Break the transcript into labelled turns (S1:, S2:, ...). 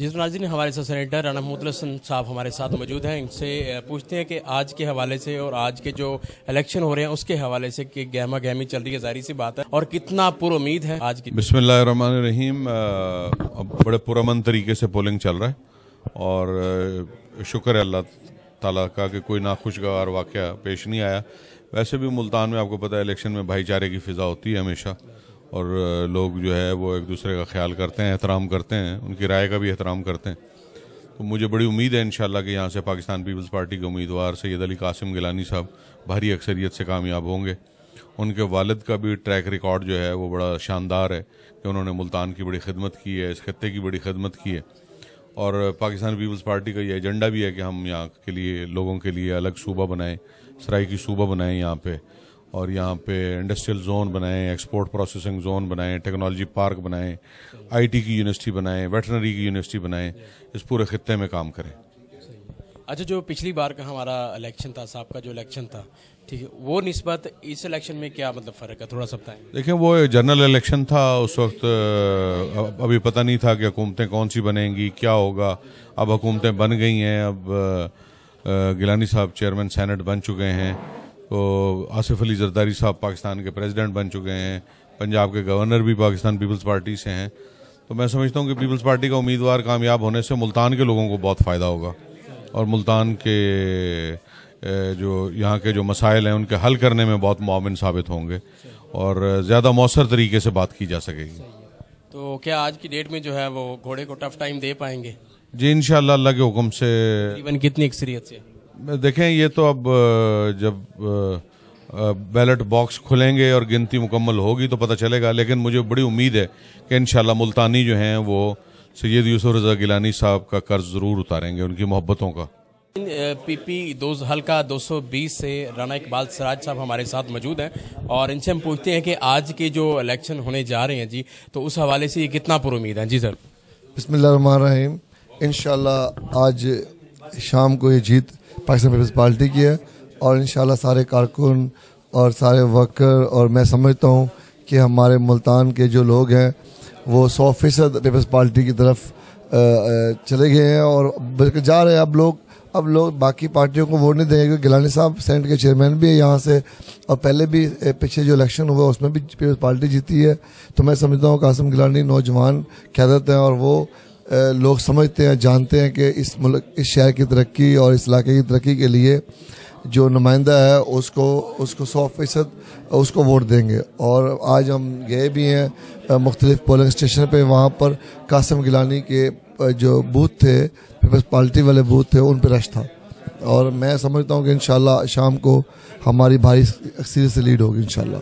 S1: जिस नाजी ने हमारे साथ सेनेटर राना मोहतलसन साहब हमारे साथ मौजूद हैं इनसे पूछते हैं कि आज के हवाले से और आज के जो इलेक्शन हो रहे हैं उसके हवाले से कि गहमा गहमी चल रही है जाहिर सी बात है और कितना पुरुद है आज की
S2: बिस्मिल्लाहमान रहीम बड़े पुरमन तरीके से पोलिंग चल रहा है और शुक्र है अल्लाह तला का कि कोई नाखुशगवार वाक़ पेश नहीं आया वैसे भी मुल्तान में आपको पता है इलेक्शन में भाईचारे की फ़िज़ा होती है हमेशा और लोग जो है वो एक दूसरे का ख्याल करते हैं एहतराम करते हैं उनकी राय का भी एहतराम करते हैं तो मुझे बड़ी उम्मीद है इन कि यहाँ से पाकिस्तान पीपल्स पार्टी के उम्मीदवार सैद अली कासिम गिलानी साहब भारी अक्सरियत से कामयाब होंगे उनके वालद का भी ट्रैक रिकॉर्ड जो है वो बड़ा शानदार है कि उन्होंने मुल्तान की बड़ी खिदमत की है इस खत्े की बड़ी खिदमत की है और पाकिस्तान पीपल्स पार्टी का ये एजेंडा भी है कि हम यहाँ के लिए लोगों के लिए अलग सूबा बनाएं सराय की सूबा बनाएं यहाँ पर और यहाँ पे इंडस्ट्रियल जोन बनाएं एक्सपोर्ट प्रोसेसिंग जोन बनाएं टेक्नोलॉजी पार्क बनाएं आईटी की यूनिवर्सिटी बनाएं वेटनरी की यूनिवर्सिटी बनाएं इस पूरे खत्े में काम करें
S1: अच्छा जो पिछली बार का हमारा इलेक्शन था साहब का जो इलेक्शन था ठीक है वो नस्बत इस इलेक्शन में क्या मतलब फ़र्क है थोड़ा सा बताएं
S2: देखिए वो जनरल इलेक्शन था उस वक्त अभी पता नहीं था कि हुकूमतें कौन सी बनेंगी क्या होगा अब हुकूमतें बन गई हैं अब गिलानी साहब चेयरमैन सैनट बन चुके हैं तो आसिफ अली जरदारी साहब पाकिस्तान के प्रेसिडेंट बन चुके हैं पंजाब के गवर्नर भी पाकिस्तान पीपल्स पार्टी से हैं तो मैं समझता हूँ कि पीपल्स पार्टी का उम्मीदवार कामयाब होने से मुल्तान के लोगों को बहुत फ़ायदा होगा और मुल्तान के जो यहाँ के जो मसाइल हैं उनके हल करने में बहुत मामिन साबित होंगे और ज़्यादा मौसर तरीके से बात की जा सकेगी
S1: तो क्या आज की डेट में जो है वो घोड़े को टफ टाइम दे पाएंगे
S2: जी इन अल्लाह के हुक्म से इवन कितनी अक्सरियत से देखें ये तो अब जब बैलेट बॉक्स खुलेंगे और गिनती मुकम्मल होगी तो पता चलेगा लेकिन मुझे बड़ी उम्मीद है कि इन मुल्तानी जो हैं वो सैयद यूसुफ रजा गिलानी साहब का कर्ज ज़रूर उतारेंगे उनकी मोहब्बतों का
S1: पीपी दो हल्का 220 से राना इकबाल सराज साहब हमारे साथ मौजूद हैं और इनसे हम पूछते हैं कि आज के जो इलेक्शन होने जा रहे हैं जी तो उस हवाले से ये कितना पुरुद है जी सर
S3: बसमिल्ल इन आज शाम को ये जीत पाकिस्तान पीपल्स पार्टी की है और इन सारे कारकुन और सारे वर्कर और मैं समझता हूँ कि हमारे मुल्तान के जो लोग हैं वो सौ फीसद पीपल्स पार्टी की तरफ चले गए हैं और बल्कि जा रहे हैं अब लोग अब लोग बाकी पार्टियों को वोट नहीं देंगे क्योंकि गिलानी साहब सेंट के चेयरमैन भी है यहाँ से और पहले भी पीछे जो इलेक्शन हुआ उसमें भी पीपल्स पार्टी जीती है तो मैं समझता हूँ कासिम गिलानी नौजवान क्यादत हैं और वो लोग समझते हैं जानते हैं कि इस मुल्क इस शहर की तरक्की और इस इलाके की तरक्की के लिए जो नुमाइंदा है उसको उसको सौ फीसद उसको वोट देंगे और आज हम गए भी हैं मुख्तलिफ पोलिंग स्टेशन पर वहाँ पर कासम गिलानी के जो बूथ थे पीपल्स पार्टी वाले बूथ थे उन पर रश था और मैं समझता हूँ कि इन शाम को हमारी भारी अक्सर से लीड होगी इन